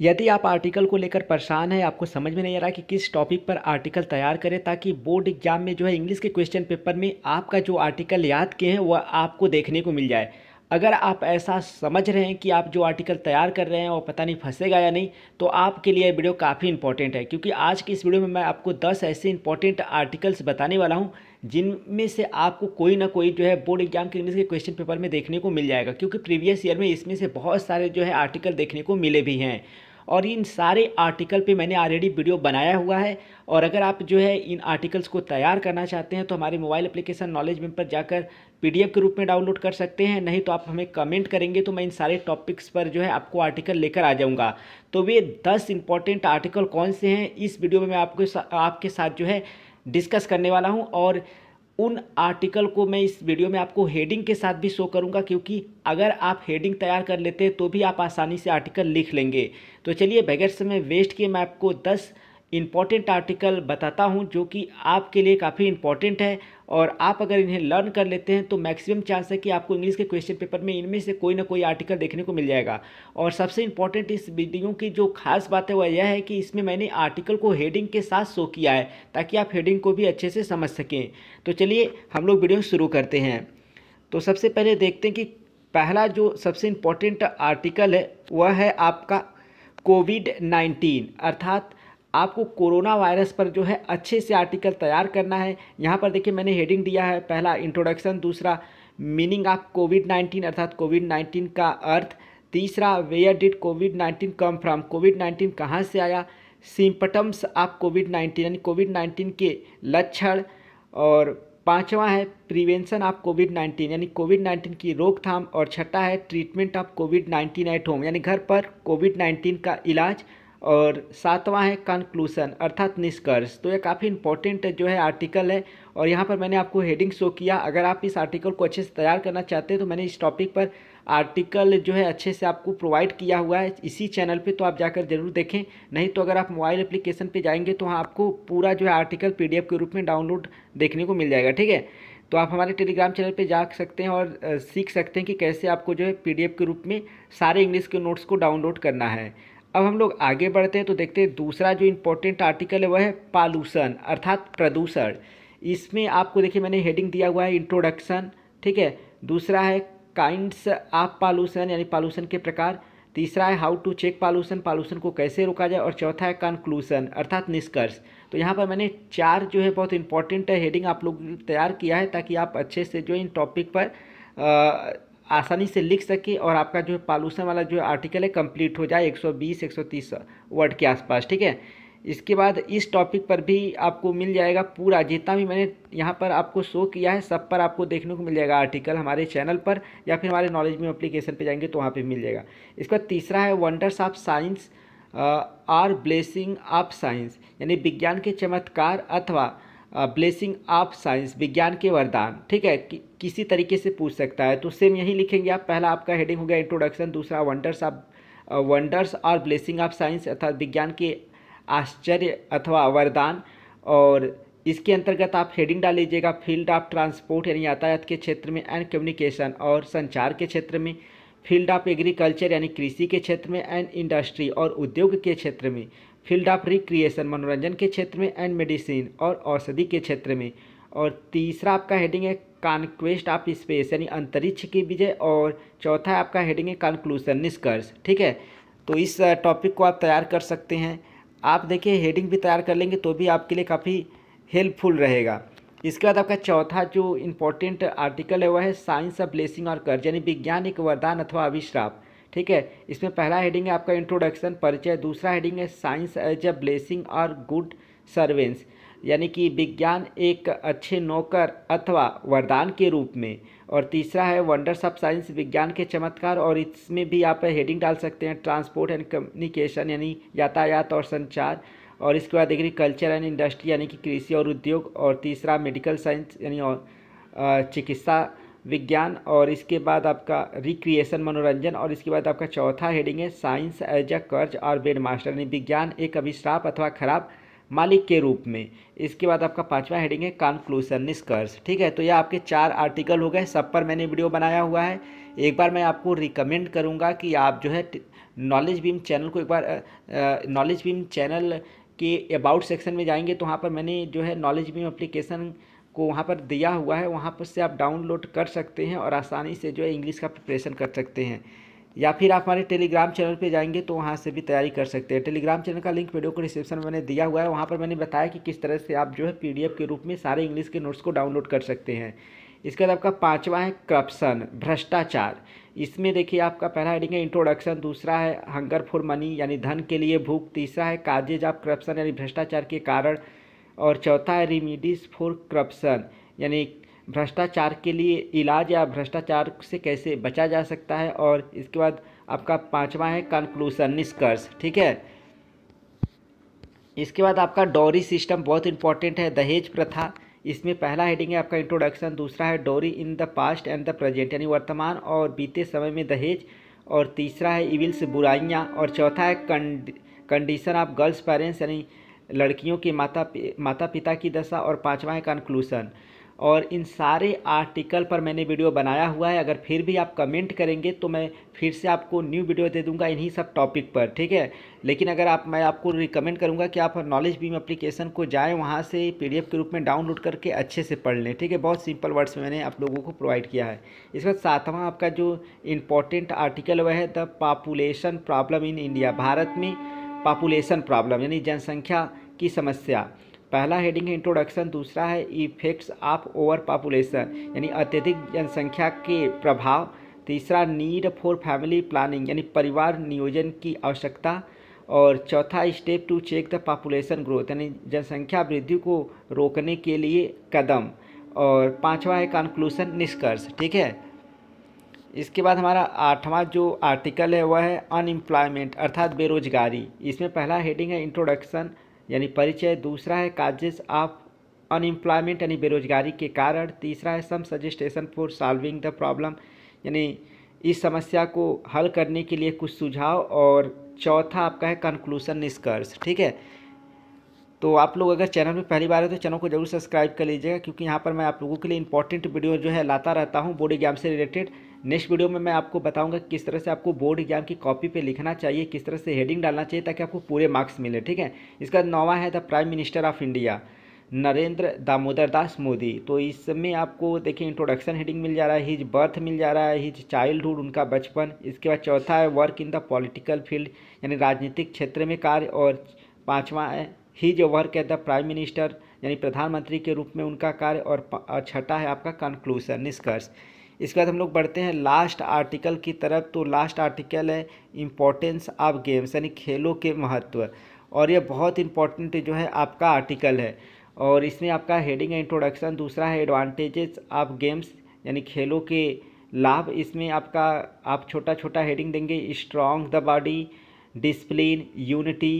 यदि आप आर्टिकल को लेकर परेशान हैं आपको समझ में नहीं आ रहा कि किस टॉपिक पर आर्टिकल तैयार करें ताकि बोर्ड एग्जाम में जो है इंग्लिश के क्वेश्चन पेपर में आपका जो आर्टिकल याद किए हैं वह आपको देखने को मिल जाए अगर आप ऐसा समझ रहे हैं कि आप जो आर्टिकल तैयार कर रहे हैं वो पता नहीं फंसेगा या नहीं तो आपके लिए वीडियो काफ़ी इंपॉर्टेंट है क्योंकि आज की इस वीडियो में मैं आपको 10 ऐसे इंपॉर्टेंट आर्टिकल्स बताने वाला हूं जिनमें से आपको कोई ना कोई जो है बोर्ड एग्जाम के इंग्लिश के क्वेश्चन पेपर में देखने को मिल जाएगा क्योंकि प्रीवियस ईयर में इसमें से बहुत सारे जो है आर्टिकल देखने को मिले भी हैं और इन सारे आर्टिकल पे मैंने ऑलरेडी वीडियो बनाया हुआ है और अगर आप जो है इन आर्टिकल्स को तैयार करना चाहते हैं तो हमारे मोबाइल एप्लीकेशन नॉलेज में पर जाकर पीडीएफ के रूप में डाउनलोड कर सकते हैं नहीं तो आप हमें कमेंट करेंगे तो मैं इन सारे टॉपिक्स पर जो है आपको आर्टिकल लेकर आ जाऊँगा तो वे दस इंपॉर्टेंट आर्टिकल कौन से हैं इस वीडियो में मैं आपको आपके साथ जो है डिस्कस करने वाला हूँ और उन आर्टिकल को मैं इस वीडियो में आपको हेडिंग के साथ भी शो करूंगा क्योंकि अगर आप हेडिंग तैयार कर लेते हैं तो भी आप आसानी से आर्टिकल लिख लेंगे तो चलिए बगैर समय वेस्ट किए मैं आपको दस इम्पॉर्टेंट आर्टिकल बताता हूँ जो कि आपके लिए काफ़ी इम्पॉर्टेंट है और आप अगर इन्हें लर्न कर लेते हैं तो मैक्सिमम चांस है कि आपको इंग्लिश के क्वेश्चन पेपर में इनमें से कोई ना कोई आर्टिकल देखने को मिल जाएगा और सबसे इम्पॉर्टेंट इस वीडियो की जो खास बात है वह यह है कि इसमें मैंने आर्टिकल को हेडिंग के साथ शो किया है ताकि आप हेडिंग को भी अच्छे से समझ सकें तो चलिए हम लोग वीडियो शुरू करते हैं तो सबसे पहले देखते हैं कि पहला जो सबसे इम्पॉर्टेंट आर्टिकल है वह है आपका कोविड नाइन्टीन अर्थात आपको कोरोना वायरस पर जो है अच्छे से आर्टिकल तैयार करना है यहाँ पर देखिए मैंने हेडिंग दिया है पहला इंट्रोडक्शन दूसरा मीनिंग ऑफ कोविड नाइन्टीन अर्थात कोविड नाइन्टीन का अर्थ तीसरा where did COVID nineteen come from COVID nineteen कहाँ से आया सिम्पटम्स ऑफ कोविड नाइन्टीन यानी कोविड नाइन्टीन के लक्षण और पांचवा है प्रिवेंशन ऑफ कोविड नाइन्टीन यानी कोविड नाइन्टीन की रोकथाम और छठा है treatment of COVID nineteen at home यानी घर पर कोविड नाइन्टीन का इलाज और सातवां है कंक्लूसन अर्थात निष्कर्ष तो ये काफ़ी इंपॉर्टेंट जो है आर्टिकल है और यहाँ पर मैंने आपको हेडिंग शो किया अगर आप इस आर्टिकल को अच्छे से तैयार करना चाहते हैं तो मैंने इस टॉपिक पर आर्टिकल जो है अच्छे से आपको प्रोवाइड किया हुआ है इसी चैनल पे तो आप जाकर ज़रूर देखें नहीं तो अगर आप मोबाइल एप्लीकेशन पे जाएंगे तो वहाँ आपको पूरा जो है आर्टिकल पीडीएफ के रूप में डाउनलोड देखने को मिल जाएगा ठीक है तो आप हमारे टेलीग्राम चैनल पे जा सकते हैं और सीख सकते हैं कि कैसे आपको जो है पीडीएफ के रूप में सारे इंग्लिश के नोट्स को डाउनलोड करना है अब हम लोग आगे बढ़ते हैं तो देखते हैं दूसरा जो इम्पोर्टेंट आर्टिकल है वह है पालूषण अर्थात प्रदूषण इसमें आपको देखिए मैंने हेडिंग दिया हुआ है इंट्रोडक्शन ठीक है दूसरा है काइंड्स ऑफ पालूषण यानी पालूषण के प्रकार तीसरा है how to check pollution pollution को कैसे रोका जाए और चौथा है कंक्लूसन अर्थात निष्कर्ष तो यहाँ पर मैंने चार जो है बहुत इंपॉर्टेंट हेडिंग आप लोग तैयार किया है ताकि आप अच्छे से जो इन टॉपिक पर आ, आसानी से लिख सके और आपका जो पालूसन वाला जो आर्टिकल है कंप्लीट हो जाए 120 130 वर्ड के आसपास ठीक है इसके बाद इस टॉपिक पर भी आपको मिल जाएगा पूरा जितना भी मैंने यहाँ पर आपको शो किया है सब पर आपको देखने को मिल जाएगा आर्टिकल हमारे चैनल पर या फिर हमारे नॉलेज में अप्लीकेशन पर जाएंगे तो वहाँ पर मिल जाएगा इसके बाद तीसरा है wonders of science or blessing of science यानी विज्ञान के चमत्कार अथवा ब्लेसिंग ऑफ साइंस विज्ञान के वरदान ठीक है कि, किसी तरीके से पूछ सकता है तो सेम यही लिखेंगे आप पहला आपका हेडिंग हो गया इंट्रोडक्शन दूसरा वंडर्स ऑफ वंडर्स और ब्लेसिंग ऑफ साइंस अर्थात विज्ञान के आश्चर्य अथवा वरदान और इसके अंतर्गत आप हेडिंग डाल लीजिएगा फील्ड ऑफ ट्रांसपोर्ट यानी यातायात के क्षेत्र में एंड कम्युनिकेशन और संचार के क्षेत्र में फील्ड ऑफ एग्रीकल्चर यानी कृषि के क्षेत्र में एंड इंडस्ट्री और उद्योग के क्षेत्र में फील्ड ऑफ रिक्रिएशन मनोरंजन के क्षेत्र में एंड मेडिसिन और औषधि के क्षेत्र में और तीसरा आपका हेडिंग है कॉन्क्वेस्ट ऑफ स्पेस यानी अंतरिक्ष की विजय और चौथा आपका हेडिंग है कंक्लूसन निष्कर्ष ठीक है तो इस टॉपिक को आप तैयार कर सकते हैं आप देखिए हेडिंग भी तैयार कर लेंगे तो भी आपके लिए काफ़ी हेल्पफुल रहेगा इसके बाद आपका चौथा जो इम्पोर्टेंट आर्टिकल है वह है साइंस ऑफ ब्लेसिंग और कर्ज यानी विज्ञान एक वरदान अथवा अभिश्राप ठीक है इसमें पहला हेडिंग है आपका इंट्रोडक्शन परिचय दूसरा हेडिंग है साइंस एज अ ब्लेसिंग और गुड सर्वेंस यानी कि विज्ञान एक अच्छे नौकर अथवा वरदान के रूप में और तीसरा है वंडर्स ऑफ साइंस विज्ञान के चमत्कार और इसमें भी आप हेडिंग डाल सकते हैं ट्रांसपोर्ट एंड कम्युनिकेशन यानी यातायात और संचार और इसके बाद कल्चर एंड इंडस्ट्री यानी कि कृषि और उद्योग और तीसरा मेडिकल साइंस यानी चिकित्सा विज्ञान और इसके बाद आपका रिक्रिएशन मनोरंजन और इसके बाद आपका चौथा हेडिंग है साइंस एज अ कर्ज और बेड मास्टर यानी विज्ञान एक अभिश्राप अथवा खराब मालिक के रूप में इसके बाद आपका पांचवा हेडिंग है कॉन्क्लूसन निष्कर्ष ठीक है तो ये आपके चार आर्टिकल हो गए सब पर मैंने वीडियो बनाया हुआ है एक बार मैं आपको रिकमेंड करूँगा कि आप जो है नॉलेज बीम चैनल को एक बार नॉलेज बीम चैनल के अबाउट सेक्शन में जाएंगे तो वहाँ पर मैंने जो है नॉलेज बीम अप्लीकेशन को वहाँ पर दिया हुआ है वहाँ पर से आप डाउनलोड कर सकते हैं और आसानी से जो है इंग्लिश का प्रिपरेशन कर सकते हैं या फिर आप हमारे टेलीग्राम चैनल पे जाएंगे तो वहाँ से भी तैयारी कर सकते हैं टेलीग्राम चैनल का लिंक वीडियो को डिस्क्रिप्शन में मैंने दिया हुआ है वहाँ पर मैंने बताया कि किस तरह से आप जो है पी के रूप में सारे इंग्लिश के नोट्स को डाउनलोड कर सकते हैं इसके बाद आपका पाँचवा है करप्शन भ्रष्टाचार इसमें देखिए आपका पहला हेडिंग है इंट्रोडक्शन दूसरा है हंगर फॉर मनी यानी धन के लिए भूख तीसरा है काजेज ऑफ करप्शन यानी भ्रष्टाचार के कारण और चौथा है रिमिडीज फॉर करप्शन यानी भ्रष्टाचार के लिए इलाज या भ्रष्टाचार से कैसे बचा जा सकता है और इसके बाद आपका पांचवा है कंक्लूसन निष्कर्ष ठीक है इसके बाद आपका डोरी सिस्टम बहुत इंपॉर्टेंट है दहेज प्रथा इसमें पहला हेडिंग है आपका इंट्रोडक्शन दूसरा है dowry in the past and the present यानी वर्तमान और बीते समय में दहेज और तीसरा है इविल्स बुराइयाँ और चौथा है कंडीशन ऑफ गर्ल्स पेरेंट्स यानी लड़कियों के माता माता पिता की दशा और पाँचवा है कंक्लूसन और इन सारे आर्टिकल पर मैंने वीडियो बनाया हुआ है अगर फिर भी आप कमेंट करेंगे तो मैं फिर से आपको न्यू वीडियो दे दूंगा इन्हीं सब टॉपिक पर ठीक है लेकिन अगर आप मैं आपको रिकमेंड करूंगा कि आप नॉलेज बीम एप्लीकेशन को जाएं वहां से पीडीएफ के रूप में डाउनलोड करके अच्छे से पढ़ लें ठीक है बहुत सिंपल वर्ड्स में मैंने आप लोगों को प्रोवाइड किया है इसके बाद सातवां आपका जो इम्पोर्टेंट आर्टिकल वह है the population problem in India भारत में पॉपुलेशन प्रॉब्लम यानी जनसंख्या की समस्या पहला हेडिंग है इंट्रोडक्शन दूसरा है इफेक्ट्स ऑफ ओवर पॉपुलेशन यानी अत्यधिक जनसंख्या के प्रभाव तीसरा नीड फॉर फैमिली प्लानिंग यानी परिवार नियोजन की आवश्यकता और चौथा step to check the population growth यानी जनसंख्या वृद्धि को रोकने के लिए कदम और पांचवा है कंक्लूसन निष्कर्ष ठीक है इसके बाद हमारा आठवां जो आर्टिकल है वह है अनएम्प्लॉयमेंट अर्थात बेरोजगारी इसमें पहला हेडिंग है इंट्रोडक्शन यानी परिचय दूसरा है काजेस ऑफ अनएम्प्लॉयमेंट यानी बेरोजगारी के कारण तीसरा है some suggestion for solving the problem यानी इस समस्या को हल करने के लिए कुछ सुझाव और चौथा आपका है कंक्लूसन निष्कर्ष ठीक है तो आप लोग अगर चैनल में पहली बार है तो चैनल को जरूर सब्सक्राइब कर लीजिएगा क्योंकि यहाँ पर मैं आप लोगों के लिए इंपॉर्टेंट वीडियो जो है लाता रहता हूँ बॉडी एग्जाम से रिलेटेड नेक्स्ट वीडियो में मैं आपको बताऊंगा किस तरह से आपको बोर्ड एग्जाम की कॉपी पे लिखना चाहिए किस तरह से हेडिंग डालना चाहिए ताकि आपको पूरे मार्क्स मिले ठीक है इसका नौवा है the prime minister of India Narendra Damodar Das Modi तो इसमें आपको देखिए इंट्रोडक्शन हेडिंग मिल जा रहा है हिज बर्थ मिल जा रहा है हिज चाइल्डहुड उनका बचपन इसके बाद चौथा है work in the political field यानी राजनीतिक क्षेत्र में कार्य और पाँचवा है his work at the prime minister यानी प्रधानमंत्री के रूप में उनका कार्य और छठा है आपका कंक्लूसन निष्कर्ष इसके बाद हम लोग बढ़ते हैं लास्ट आर्टिकल की तरफ तो लास्ट आर्टिकल है इम्पोर्टेंस ऑफ गेम्स यानी खेलों के महत्व और यह बहुत इंपॉर्टेंट जो है आपका आर्टिकल है और इसमें आपका हेडिंग है इंट्रोडक्शन दूसरा है एडवांटेजेस ऑफ गेम्स यानी खेलों के लाभ इसमें आपका आप छोटा छोटा हेडिंग देंगे strong the body discipline unity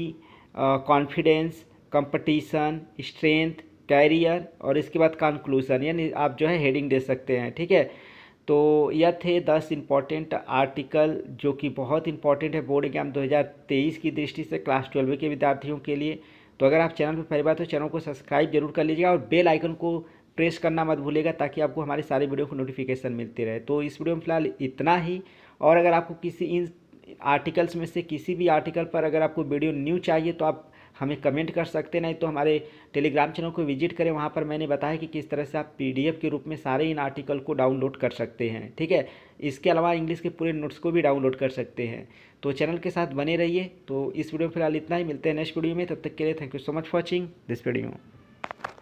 confidence competition strength career और इसके बाद कंक्लूसन यानी आप जो है हेडिंग दे सकते हैं ठीक है तो यह थे दस इम्पॉर्टेंट आर्टिकल जो कि बहुत इंपॉर्टेंट है बोर्ड एग्जाम 2023 की दृष्टि से क्लास ट्वेल्व के विद्यार्थियों के लिए तो अगर आप चैनल पर पहली बार तो चैनल को सब्सक्राइब जरूर कर लीजिएगा और बेल आइकन को प्रेस करना मत भूलेगा ताकि आपको हमारे सारे वीडियो को नोटिफिकेशन मिलती रहे तो इस वीडियो में फिलहाल इतना ही और अगर आपको किसी इन आर्टिकल्स में से किसी भी आर्टिकल पर अगर आपको वीडियो न्यू चाहिए तो आप हमें कमेंट कर सकते नहीं तो हमारे टेलीग्राम चैनल को विजिट करें वहाँ पर मैंने बताया कि किस तरह से आप पीडीएफ के रूप में सारे इन आर्टिकल को डाउनलोड कर सकते हैं ठीक है इसके अलावा इंग्लिश के पूरे नोट्स को भी डाउनलोड कर सकते हैं तो चैनल के साथ बने रहिए तो इस वीडियो में फिलहाल इतना ही मिलते हैं नेक्स्ट वीडियो में तब तक के लिए thank you so much for watching this video